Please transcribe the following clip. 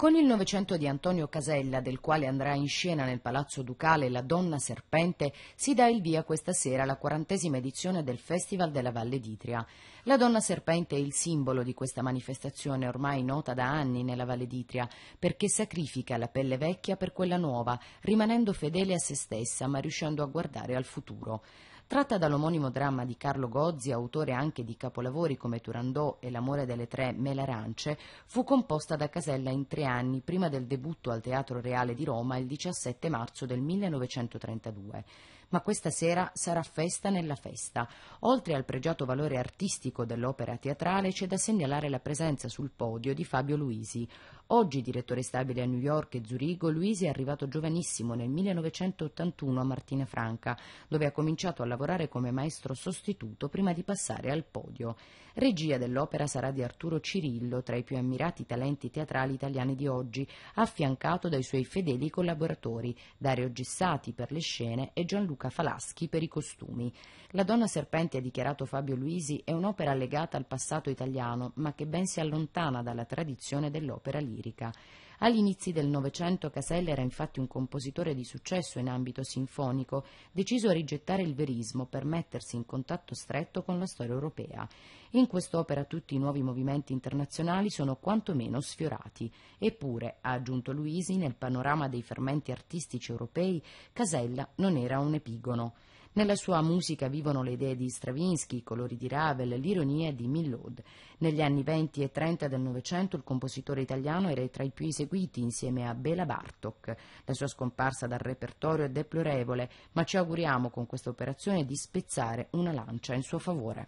Con il Novecento di Antonio Casella, del quale andrà in scena nel Palazzo Ducale La Donna Serpente, si dà il via questa sera alla quarantesima edizione del Festival della Valle d'Itria. La Donna Serpente è il simbolo di questa manifestazione ormai nota da anni nella Valle d'Itria, perché sacrifica la pelle vecchia per quella nuova, rimanendo fedele a se stessa ma riuscendo a guardare al futuro. Tratta dall'omonimo dramma di Carlo Gozzi, autore anche di capolavori come Turandot e L'amore delle tre Melarance, fu composta da Casella in tre anni prima del debutto al Teatro Reale di Roma il 17 marzo del 1932 ma questa sera sarà festa nella festa. Oltre al pregiato valore artistico dell'opera teatrale c'è da segnalare la presenza sul podio di Fabio Luisi. Oggi direttore stabile a New York e Zurigo, Luisi è arrivato giovanissimo nel 1981 a Martina Franca, dove ha cominciato a lavorare come maestro sostituto prima di passare al podio. Regia dell'opera sarà di Arturo Cirillo, tra i più ammirati talenti teatrali italiani di oggi, affiancato dai suoi fedeli collaboratori Dario Gissati per le scene e Gianluca Luca Falaschi per i costumi. La donna serpente, ha dichiarato Fabio Luisi, è un'opera legata al passato italiano, ma che ben si allontana dalla tradizione dell'opera lirica inizi del Novecento Casella era infatti un compositore di successo in ambito sinfonico, deciso a rigettare il verismo per mettersi in contatto stretto con la storia europea. In quest'opera tutti i nuovi movimenti internazionali sono quantomeno sfiorati. Eppure, ha aggiunto Luisi, nel panorama dei fermenti artistici europei, Casella non era un epigono. Nella sua musica vivono le idee di Stravinsky, i colori di Ravel, l'ironia di Millod. Negli anni 20 e 30 del Novecento il compositore italiano era tra i più eseguiti insieme a Bela Bartok. La sua scomparsa dal repertorio è deplorevole, ma ci auguriamo con questa operazione di spezzare una lancia in suo favore.